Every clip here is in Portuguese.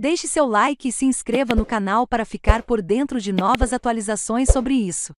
Deixe seu like e se inscreva no canal para ficar por dentro de novas atualizações sobre isso.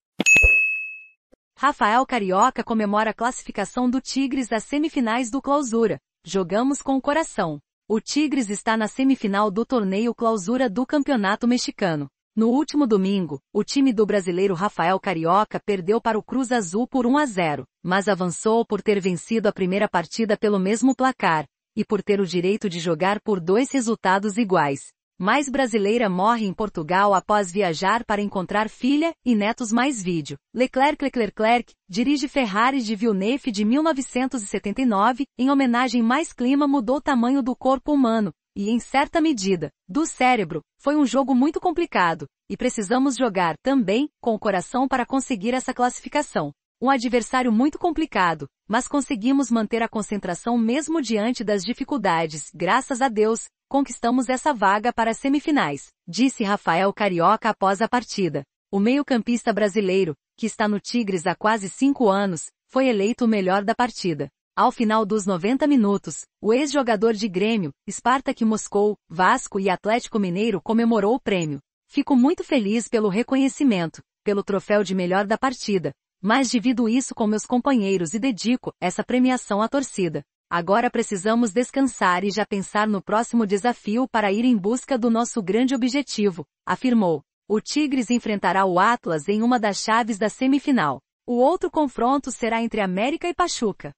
Rafael Carioca comemora a classificação do Tigres às semifinais do Clausura. Jogamos com o coração. O Tigres está na semifinal do torneio Clausura do Campeonato Mexicano. No último domingo, o time do brasileiro Rafael Carioca perdeu para o Cruz Azul por 1 a 0, mas avançou por ter vencido a primeira partida pelo mesmo placar, e por ter o direito de jogar por dois resultados iguais. Mais brasileira morre em Portugal após viajar para encontrar filha e netos mais vídeo. Leclerc Leclerc, Leclerc dirige Ferrari de Villeneuve de 1979, em homenagem mais clima mudou o tamanho do corpo humano, e em certa medida, do cérebro, foi um jogo muito complicado, e precisamos jogar também com o coração para conseguir essa classificação. Um adversário muito complicado, mas conseguimos manter a concentração mesmo diante das dificuldades, graças a Deus, conquistamos essa vaga para as semifinais, disse Rafael Carioca após a partida. O meio-campista brasileiro, que está no Tigres há quase cinco anos, foi eleito o melhor da partida. Ao final dos 90 minutos, o ex-jogador de Grêmio, Spartak Moscou, Vasco e Atlético Mineiro comemorou o prêmio. Fico muito feliz pelo reconhecimento, pelo troféu de melhor da partida, mas divido isso com meus companheiros e dedico essa premiação à torcida. Agora precisamos descansar e já pensar no próximo desafio para ir em busca do nosso grande objetivo, afirmou. O Tigres enfrentará o Atlas em uma das chaves da semifinal. O outro confronto será entre América e Pachuca.